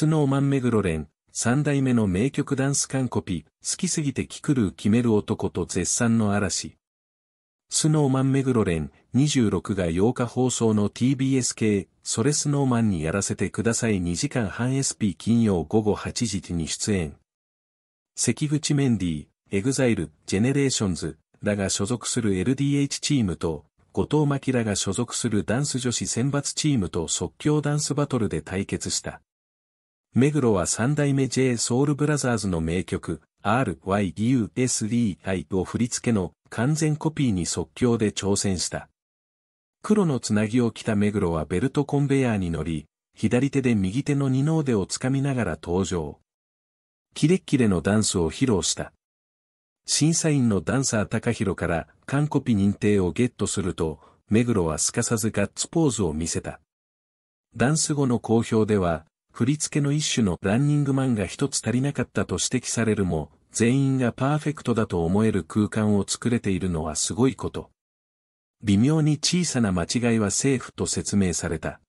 スノーマンメグロレン、三代目の名曲ダンス完コピ、好きすぎてキクルー決める男と絶賛の嵐。スノーマンメグロレン、26が8日放送の TBS 系、それスノーマンにやらせてください2時間半 SP 金曜午後8時に出演。関口メンディ、エグザイル、ジェネレーションズらが所属する LDH チームと、後藤真希らが所属するダンス女子選抜チームと即興ダンスバトルで対決した。目黒は三代目 J ソウルブラザーズの名曲、RYUSDI を振り付けの完全コピーに即興で挑戦した。黒のつなぎを着た目黒はベルトコンベヤーに乗り、左手で右手の二の腕をつかみながら登場。キレッキレのダンスを披露した。審査員のダンサー高弘から完コピ認定をゲットすると、目黒はすかさずガッツポーズを見せた。ダンス後の好評では、振り付けの一種のランニングマンが一つ足りなかったと指摘されるも、全員がパーフェクトだと思える空間を作れているのはすごいこと。微妙に小さな間違いはセーフと説明された。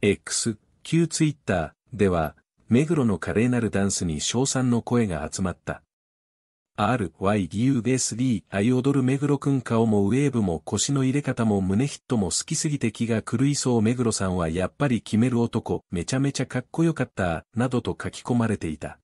X、旧ツイッターでは、目黒の華麗なるダンスに称賛の声が集まった。RYUBSD アイオドル目黒くん顔もウェーブも腰の入れ方も胸ヒットも好きすぎて気が狂いそう目黒さんはやっぱり決める男めちゃめちゃかっこよかったなどと書き込まれていた。